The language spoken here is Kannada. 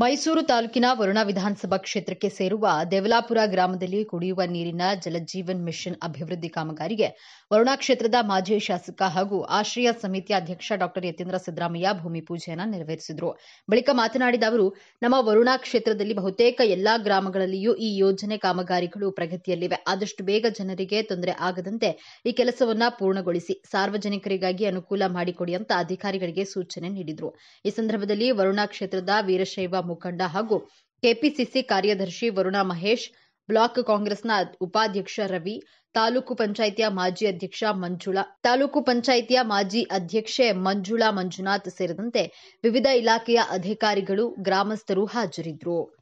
ಮೈಸೂರು ತಾಲೂಕಿನ ವರುಣಾ ವಿಧಾನಸಭಾ ಕ್ಷೇತ್ರಕ್ಕೆ ಸೇರುವ ದೇವಲಾಪುರ ಗ್ರಾಮದಲ್ಲಿ ಕುಡಿಯುವ ನೀರಿನ ಜಲಜೀವನ್ ಮಿಷನ್ ಅಭಿವೃದ್ಧಿ ಕಾಮಗಾರಿಗೆ ವರುಣಾ ಕ್ಷೇತ್ರದ ಮಾಜಿ ಶಾಸಕ ಹಾಗೂ ಆಶ್ರಯ ಸಮಿತಿ ಅಧ್ಯಕ್ಷ ಡಾಕ್ಟರ್ ಯತೀಂದ್ರ ಸಿದ್ದರಾಮಯ್ಯ ಭೂಮಿ ಪೂಜೆಯನ್ನು ನೆರವೇರಿಸಿದರು ಬಳಿಕ ಮಾತನಾಡಿದ ಅವರು ನಮ್ಮ ವರುಣಾ ಕ್ಷೇತ್ರದಲ್ಲಿ ಬಹುತೇಕ ಎಲ್ಲಾ ಗ್ರಾಮಗಳಲ್ಲಿಯೂ ಈ ಯೋಜನೆ ಕಾಮಗಾರಿಗಳು ಪ್ರಗತಿಯಲ್ಲಿವೆ ಆದಷ್ಟು ಬೇಗ ಜನರಿಗೆ ತೊಂದರೆ ಆಗದಂತೆ ಈ ಕೆಲಸವನ್ನು ಪೂರ್ಣಗೊಳಿಸಿ ಸಾರ್ವಜನಿಕರಿಗಾಗಿ ಅನುಕೂಲ ಮಾಡಿಕೊಡಿ ಅಂತ ಅಧಿಕಾರಿಗಳಿಗೆ ಸೂಚನೆ ನೀಡಿದರು ಈ ಸಂದರ್ಭದಲ್ಲಿ ವರುಣಾ ಕ್ಷೇತ್ರದ ವೀರಶೈವ ಮುಖಂಡ ಹಾಗೂ ಕೆಪಿಸಿಸಿ ಕಾರ್ಯದರ್ಶಿ ವರುಣ ಮಹೇಶ್ ಬ್ಲಾಕ್ ಕಾಂಗ್ರೆಸ್ನ ಉಪಾಧ್ಯಕ್ಷ ರವಿ ತಾಲೂಕು ಪಂಚಾಯಿತಿಯ ಮಾಜಿ ಅಧ್ಯಕ್ಷ ಮಂಜುಳಾ ತಾಲೂಕು ಪಂಚಾಯಿತಿಯ ಮಾಜಿ ಅಧ್ಯಕ್ಷೆ ಮಂಜುಳಾ ಮಂಜುನಾಥ್ ಸೇರಿದಂತೆ ವಿವಿಧ ಇಲಾಖೆಯ ಅಧಿಕಾರಿಗಳು ಗ್ರಾಮಸ್ಥರು ಹಾಜರಿದ್ದರು